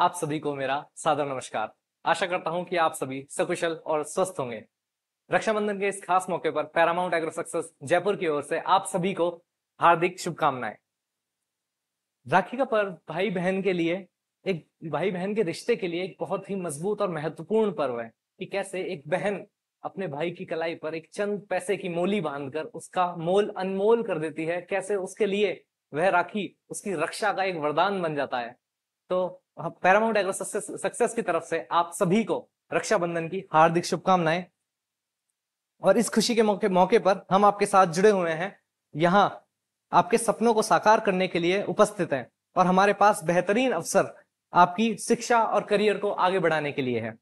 आप सभी को मेरा सादर नमस्कार आशा करता हूं कि आप सभी सकुशल और स्वस्थ होंगे रक्षाबंधन के इस खास मौके पर पैरामाउंट एग्रो सक्सेस जयपुर की ओर से आप सभी को हार्दिक शुभकामनाएं राखी का पर्व भाई बहन के लिए एक भाई बहन के रिश्ते के लिए एक बहुत ही मजबूत और महत्वपूर्ण पर्व है कि कैसे एक बहन अपने भाई की कलाई पर एक चंद पैसे की मोली बांधकर उसका मोल अनमोल कर देती है कैसे उसके लिए वह राखी उसकी रक्षा का एक वरदान बन जाता है तो पैरामाउंट एग्रो सक्सेस सक्सेस की तरफ से आप सभी को रक्षाबंधन की हार्दिक शुभकामनाएं और इस खुशी के मौके मौके पर हम आपके साथ जुड़े हुए हैं यहाँ आपके सपनों को साकार करने के लिए उपस्थित हैं और हमारे पास बेहतरीन अवसर आपकी शिक्षा और करियर को आगे बढ़ाने के लिए है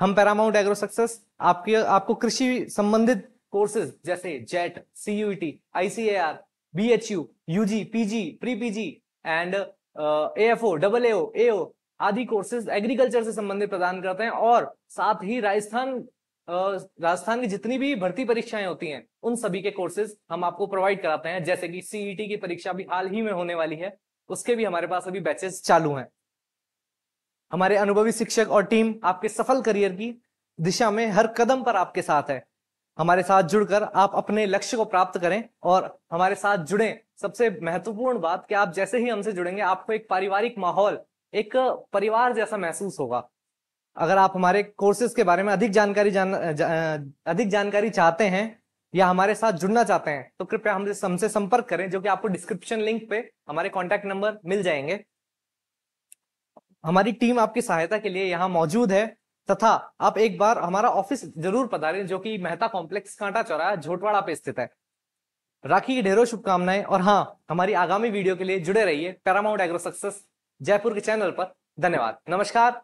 हम पैरामाउंट एग्रो सक्सेस आपके आपको कृषि संबंधित कोर्सेज जैसे JET CUET H U UG PG pre PG and A F O double A O A आदि कोर्सेज एग्रीकल्चर से संबंधित प्रदान करते हैं और साथ ही राजस्थान राजस्थान की जितनी भी भर्ती परीक्षाएं होती हैं उन सभी के कोर्सेज हम आपको प्रोवाइड कराते हैं जैसे कि सीईटी e की परीक्षा भी हाल ही में होने वाली है उसके भी हमारे पास अभी बैचेस चालू हैं हमारे अनुभवी शिक्षक और टीम आपके सफल करियर की दिशा में हर कदम पर आपके साथ है हमारे साथ जुड़कर आप अपने लक्ष्य को प्राप्त करें और हमारे साथ जुड़ें सबसे महत्वपूर्ण बात कि आप जैसे ही हमसे जुड़ेंगे आपको एक पारिवारिक माहौल एक परिवार जैसा महसूस होगा अगर आप हमारे कोर्सेज के बारे में अधिक जानकारी जान जा, अधिक जानकारी चाहते हैं या हमारे साथ जुड़ना चाहते हैं तो कृपया हमसे हमसे संपर्क करें जो कि आपको डिस्क्रिप्शन लिंक पे हमारे कॉन्टैक्ट नंबर मिल जाएंगे हमारी टीम आपकी सहायता के लिए यहाँ मौजूद है तथा आप एक बार हमारा ऑफिस जरूर पधारें जो कि मेहता कॉम्प्लेक्स कांटा चौराहा झोटवाड़ा पे स्थित है राखी की ढेरों शुभकामनाएं और हाँ हमारी आगामी वीडियो के लिए जुड़े रहिए पैरामाउंट एग्रो सक्सेस जयपुर के चैनल पर धन्यवाद नमस्कार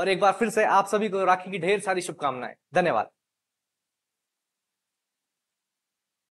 और एक बार फिर से आप सभी को राखी की ढेर सारी शुभकामनाएं धन्यवाद